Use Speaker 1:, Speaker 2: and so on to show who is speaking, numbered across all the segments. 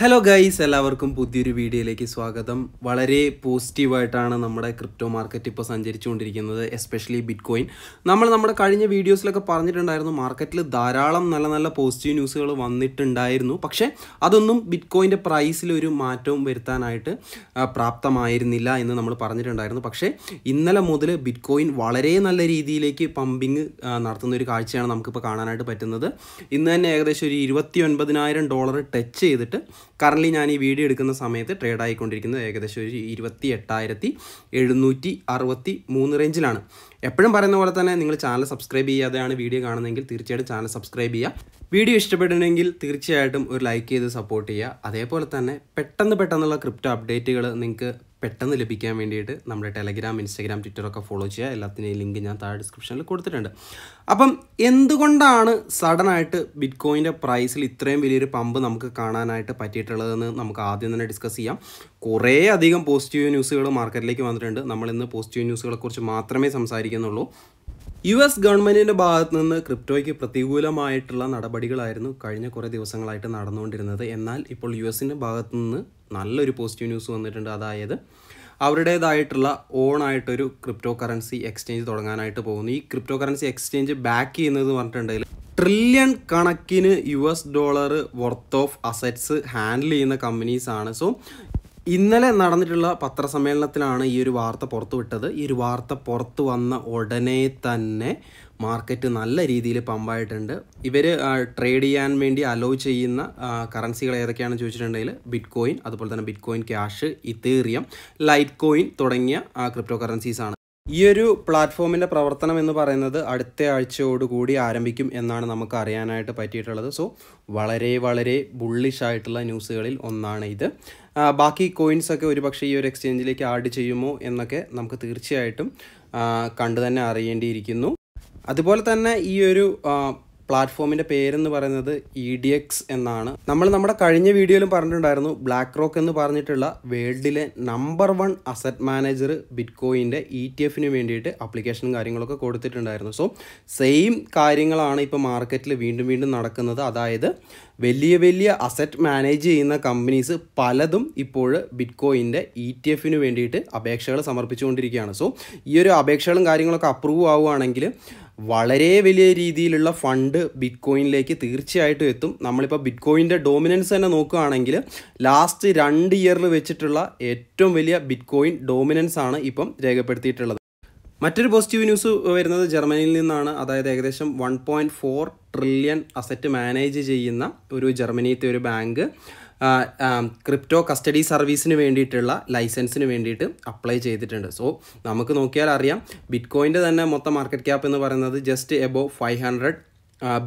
Speaker 1: hello guys എല്ലാവർക്കും പുതിയൊരു വീഡിയോയിലേക്ക് സ്വാഗതം വളരെ പോസിറ്റീവായിട്ടാണ് നമ്മുടെ ക്രിപ്റ്റോ മാർക്കറ്റ് ഇപ്പോൾ സഞ്ചരിച്ചുകൊണ്ടിരിക്കുന്നത് എസ്പെഷ്യലി ബിറ്റ് കോയിൻ നമ്മൾ നമ്മുടെ കഴിഞ്ഞ വീഡിയോസിലൊക്കെ പറഞ്ഞിട്ടുണ്ടായിരുന്നു മാർക്കറ്റിൽ ധാരാളം നല്ല നല്ല പോസിറ്റീവ് ന്യൂസുകൾ വന്നിട്ടുണ്ടായിരുന്നു പക്ഷേ അതൊന്നും ബിറ്റ് കോയിൻ്റെ പ്രൈസിൽ ഒരു മാറ്റവും വരുത്താനായിട്ട് പ്രാപ്തമായിരുന്നില്ല എന്ന് നമ്മൾ പറഞ്ഞിട്ടുണ്ടായിരുന്നു പക്ഷേ ഇന്നലെ മുതൽ ബിറ്റ് കോയിൻ വളരെ നല്ല രീതിയിലേക്ക് പമ്പിങ് നടത്തുന്ന ഒരു കാഴ്ചയാണ് നമുക്കിപ്പോൾ കാണാനായിട്ട് പറ്റുന്നത് ഇന്ന് തന്നെ ഏകദേശം ഒരു ഇരുപത്തി ഡോളർ ടച്ച് ചെയ്തിട്ട് കറൻലി ഞാൻ ഈ വീഡിയോ എടുക്കുന്ന സമയത്ത് ട്രേഡ് ആയിക്കൊണ്ടിരിക്കുന്നത് ഏകദേശം ഒരു ഇരുപത്തി എട്ടായിരത്തി എഴുന്നൂറ്റി അറുപത്തി മൂന്ന് റേഞ്ചിലാണ് എപ്പോഴും പറയുന്ന പോലെ തന്നെ നിങ്ങൾ ചാനൽ സബ്സ്ക്രൈബ് ചെയ്യാതെയാണ് വീഡിയോ കാണുന്നതെങ്കിൽ തീർച്ചയായിട്ടും ചാനൽ സബ്സ്ക്രൈബ് ചെയ്യുക വീഡിയോ ഇഷ്ടപ്പെട്ടിട്ടുണ്ടെങ്കിൽ തീർച്ചയായിട്ടും ഒരു ലൈക്ക് ചെയ്ത് സപ്പോർട്ട് ചെയ്യുക അതേപോലെ തന്നെ പെട്ടെന്ന് പെട്ടെന്നുള്ള ക്രിപ്റ്റോ അപ്ഡേറ്റുകൾ നിങ്ങൾക്ക് പെട്ടെന്ന് ലഭിക്കാൻ വേണ്ടിയിട്ട് നമ്മുടെ ടെലഗ്രാം ഇൻസ്റ്റാഗ്രാം ട്വിറ്ററൊക്കെ ഫോളോ ചെയ്യുക എല്ലാത്തിനെയും ലിങ്ക് ഞാൻ താഴെ ഡിസ്ക്രിപ്ഷനിൽ കൊടുത്തിട്ടുണ്ട് അപ്പം എന്തുകൊണ്ടാണ് സഡനായിട്ട് ബിറ്റ് കോയിൻ്റെ പ്രൈസിൽ ഇത്രയും വലിയൊരു പമ്പ് നമുക്ക് കാണാനായിട്ട് പറ്റിയിട്ടുള്ളതെന്ന് നമുക്ക് ആദ്യം തന്നെ ഡിസ്കസ് ചെയ്യാം കുറേ അധികം പോസിറ്റീവ് ന്യൂസുകൾ മാർക്കറ്റിലേക്ക് വന്നിട്ടുണ്ട് നമ്മൾ ഇന്ന് പോസിറ്റീവ് ന്യൂസുകളെക്കുറിച്ച് മാത്രമേ സംസാരിക്കുന്നുള്ളൂ യു എസ് ഗവൺമെൻറ്റിൻ്റെ ഭാഗത്ത് നിന്ന് ക്രിപ്റ്റോയ്ക്ക് പ്രതികൂലമായിട്ടുള്ള നടപടികളായിരുന്നു കഴിഞ്ഞ കുറേ ദിവസങ്ങളായിട്ട് നടന്നുകൊണ്ടിരുന്നത് എന്നാൽ ഇപ്പോൾ യു എസിൻ്റെ ഭാഗത്തു നിന്ന് നല്ലൊരു പോസിറ്റീവ് ന്യൂസ് വന്നിട്ടുണ്ട് അതായത് അവരുടേതായിട്ടുള്ള ഓണായിട്ടൊരു ക്രിപ്റ്റോ കറൻസി എക്സ്ചേഞ്ച് തുടങ്ങാനായിട്ട് പോകുന്നു ഈ ക്രിപ്റ്റോ കറൻസി എക്സ്ചേഞ്ച് ബാക്ക് ചെയ്യുന്നത് പറഞ്ഞിട്ടുണ്ടെങ്കിൽ ട്രില്യൺ കണക്കിന് U S dollar worth of assets handle ചെയ്യുന്ന കമ്പനീസാണ് സോ ഇന്നലെ നടന്നിട്ടുള്ള പത്രസമ്മേളനത്തിലാണ് ഈ ഒരു വാർത്ത പുറത്തുവിട്ടത് ഈ ഒരു വാർത്ത പുറത്തു വന്ന ഉടനെ തന്നെ മാർക്കറ്റ് നല്ല രീതിയിൽ പമ്പായിട്ടുണ്ട് ഇവർ ട്രേഡ് ചെയ്യാൻ വേണ്ടി അലോ ചെയ്യുന്ന കറൻസികൾ ഏതൊക്കെയാണെന്ന് ചോദിച്ചിട്ടുണ്ടെങ്കിൽ ബിറ്റ് കോയിൻ അതുപോലെ തന്നെ bitcoin cash Ethereum litecoin തുടങ്ങിയ ക്രിപ്റ്റോ കറൻസീസാണ് ഈ ഒരു പ്ലാറ്റ്ഫോമിൻ്റെ പ്രവർത്തനം എന്ന് പറയുന്നത് അടുത്ത ആഴ്ചയോടുകൂടി ആരംഭിക്കും എന്നാണ് നമുക്ക് അറിയാനായിട്ട് പറ്റിയിട്ടുള്ളത് സോ വളരെ വളരെ ബുള്ളിഷ് ആയിട്ടുള്ള ന്യൂസുകളിൽ ഒന്നാണ് ഇത് ബാക്കി കോയിൻസ് ഒക്കെ ഒരുപക്ഷെ ഈ ഒരു എക്സ്ചേഞ്ചിലേക്ക് ആഡ് ചെയ്യുമോ എന്നൊക്കെ നമുക്ക് തീർച്ചയായിട്ടും കണ്ടു തന്നെ അറിയേണ്ടിയിരിക്കുന്നു അതുപോലെ തന്നെ ഈ ഒരു പ്ലാറ്റ്ഫോമിൻ്റെ പേരെന്ന് പറയുന്നത് ഇ ഡി എക്സ് എന്നാണ് നമ്മൾ നമ്മുടെ കഴിഞ്ഞ വീഡിയോയിലും പറഞ്ഞിട്ടുണ്ടായിരുന്നു ബ്ലാക്ക് റോക്ക് എന്ന് പറഞ്ഞിട്ടുള്ള വേൾഡിലെ നമ്പർ വൺ അസറ്റ് മാനേജർ ബിറ്റ്കോയിൻ്റെ ഇ ടി എഫിന് വേണ്ടിയിട്ട് അപ്ലിക്കേഷനും കാര്യങ്ങളൊക്കെ കൊടുത്തിട്ടുണ്ടായിരുന്നു സോ സെയിം കാര്യങ്ങളാണ് ഇപ്പോൾ മാർക്കറ്റിൽ വീണ്ടും വീണ്ടും നടക്കുന്നത് അതായത് വലിയ വലിയ അസറ്റ് മാനേജ് ചെയ്യുന്ന കമ്പനീസ് പലതും ഇപ്പോൾ ബിറ്റ്കോയിൻ്റെ ഇ ടി എഫിന് വേണ്ടിയിട്ട് അപേക്ഷകൾ സമർപ്പിച്ചുകൊണ്ടിരിക്കുകയാണ് സോ ഈ ഒരു അപേക്ഷകളും കാര്യങ്ങളൊക്കെ അപ്രൂവ് ആവുകയാണെങ്കിൽ വളരെ വലിയ രീതിയിലുള്ള ഫണ്ട് ബിറ്റ്കോയിനിലേക്ക് തീർച്ചയായിട്ടും എത്തും നമ്മളിപ്പോൾ കോയിൻ്റെ ഡോമിനൻസ് തന്നെ നോക്കുകയാണെങ്കിൽ ലാസ്റ്റ് രണ്ട് ഇയറിൽ വെച്ചിട്ടുള്ള ഏറ്റവും വലിയ ബിറ്റ്കോയിൻ ഡോമിനൻസ് ആണ് ഇപ്പം രേഖപ്പെടുത്തിയിട്ടുള്ളത് മറ്റൊരു പോസിറ്റീവ് ന്യൂസ് വരുന്നത് ജർമ്മനിയിൽ നിന്നാണ് അതായത് ഏകദേശം one point four trillion asset manage ചെയ്യുന്ന ഒരു ജർമ്മനിയത്തെ ഒരു ബാങ്ക് ക്രിപ്റ്റോ കസ്റ്റഡി സർവീസിന് വേണ്ടിയിട്ടുള്ള ലൈസൻസിന് വേണ്ടിയിട്ട് അപ്ലൈ ചെയ്തിട്ടുണ്ട് സോ നമുക്ക് നോക്കിയാൽ അറിയാം ബിറ്റ്കോയിൻ്റെ തന്നെ മൊത്തം മാർക്കറ്റ് ക്യാപ്പ് എന്ന് പറയുന്നത് just above five hundred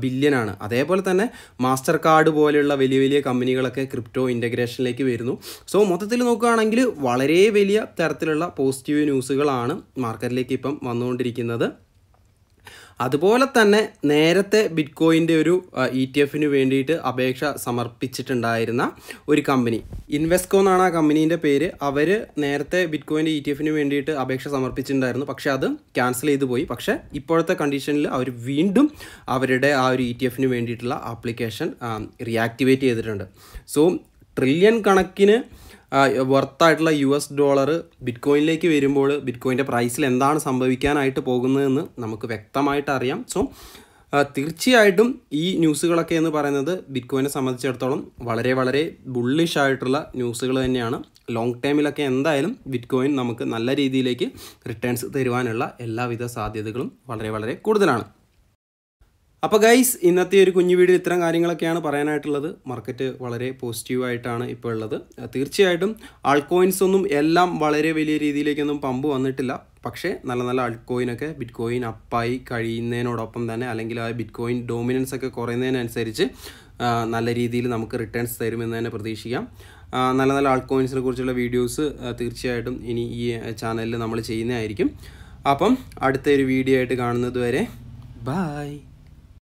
Speaker 1: billion ആണ് അതേപോലെ തന്നെ മാസ്റ്റർ കാർഡ് പോലെയുള്ള വലിയ വലിയ കമ്പനികളൊക്കെ ക്രിപ്റ്റോ ഇൻ്റഗ്രേഷനിലേക്ക് വരുന്നു സോ മൊത്തത്തിൽ നോക്കുകയാണെങ്കിൽ വളരെ വലിയ തരത്തിലുള്ള പോസിറ്റീവ് ന്യൂസുകളാണ് മാർക്കറ്റിലേക്ക് ഇപ്പം വന്നുകൊണ്ടിരിക്കുന്നത് അതുപോലെ തന്നെ നേരത്തെ ബിറ്റ്കോയിൻ്റെ ഒരു ഇ ടി എഫിന് വേണ്ടിയിട്ട് അപേക്ഷ സമർപ്പിച്ചിട്ടുണ്ടായിരുന്ന ഒരു കമ്പനി ഇൻവെസ്കോ എന്നാണ് ആ കമ്പനീൻ്റെ പേര് അവർ നേരത്തെ ബിറ്റ്കോയിൻ്റെ ഇ e ടി എഫിന് വേണ്ടിയിട്ട് അപേക്ഷ സമർപ്പിച്ചിട്ടുണ്ടായിരുന്നു പക്ഷേ അത് ക്യാൻസൽ ചെയ്തു പോയി പക്ഷേ ഇപ്പോഴത്തെ കണ്ടീഷനിൽ അവർ വീണ്ടും അവരുടെ ആ ഒരു ഇ e ടി എഫിന് വേണ്ടിയിട്ടുള്ള ആപ്ലിക്കേഷൻ റിയാക്ടിവേറ്റ് ചെയ്തിട്ടുണ്ട് സോ ട്രില്യൺ കണക്കിന് വർത്തായിട്ടുള്ള യു എസ് ഡോളർ ബിറ്റ്കോയിനിലേക്ക് വരുമ്പോൾ ബിറ്റ്കോയിൻ്റെ പ്രൈസിൽ എന്താണ് സംഭവിക്കാനായിട്ട് പോകുന്നതെന്ന് നമുക്ക് വ്യക്തമായിട്ട് അറിയാം സോ തീർച്ചയായിട്ടും ഈ ന്യൂസുകളൊക്കെ എന്ന് പറയുന്നത് ബിറ്റ്കോയിനെ സംബന്ധിച്ചിടത്തോളം വളരെ വളരെ ബുള്ളിഷ് ആയിട്ടുള്ള ന്യൂസുകൾ തന്നെയാണ് ലോങ് ടൈമിലൊക്കെ എന്തായാലും ബിറ്റ്കോയിൻ നമുക്ക് നല്ല രീതിയിലേക്ക് റിട്ടേൺസ് തരുവാനുള്ള എല്ലാവിധ സാധ്യതകളും വളരെ വളരെ കൂടുതലാണ് അപ്പോൾ ഗൈസ് ഇന്നത്തെ ഒരു കുഞ്ഞു വീഡിയോ ഇത്തരം കാര്യങ്ങളൊക്കെയാണ് പറയാനായിട്ടുള്ളത് മാർക്കറ്റ് വളരെ പോസിറ്റീവായിട്ടാണ് ഇപ്പോൾ ഉള്ളത് തീർച്ചയായിട്ടും ആൾക്കോയിൻസ് ഒന്നും എല്ലാം വളരെ വലിയ രീതിയിലേക്കൊന്നും പമ്പ് വന്നിട്ടില്ല പക്ഷേ നല്ല നല്ല അൾട്ട്കോയിനൊക്കെ ബിറ്റ് കോയിൻ അപ്പായി കഴിയുന്നതിനോടൊപ്പം തന്നെ അല്ലെങ്കിൽ ആ ബിറ്റ് കോയിൻ ഡോമിനൻസ് ഒക്കെ കുറയുന്നതിനനുസരിച്ച് നല്ല രീതിയിൽ നമുക്ക് റിട്ടേൺസ് തരുമെന്ന് തന്നെ പ്രതീക്ഷിക്കാം നല്ല നല്ല ആൾക്കോയിൻസിനെ കുറിച്ചുള്ള വീഡിയോസ് തീർച്ചയായിട്ടും ഇനി ഈ ചാനലിൽ നമ്മൾ ചെയ്യുന്നതായിരിക്കും അപ്പം അടുത്തൊരു വീഡിയോ ആയിട്ട് കാണുന്നത് വരെ ബായ്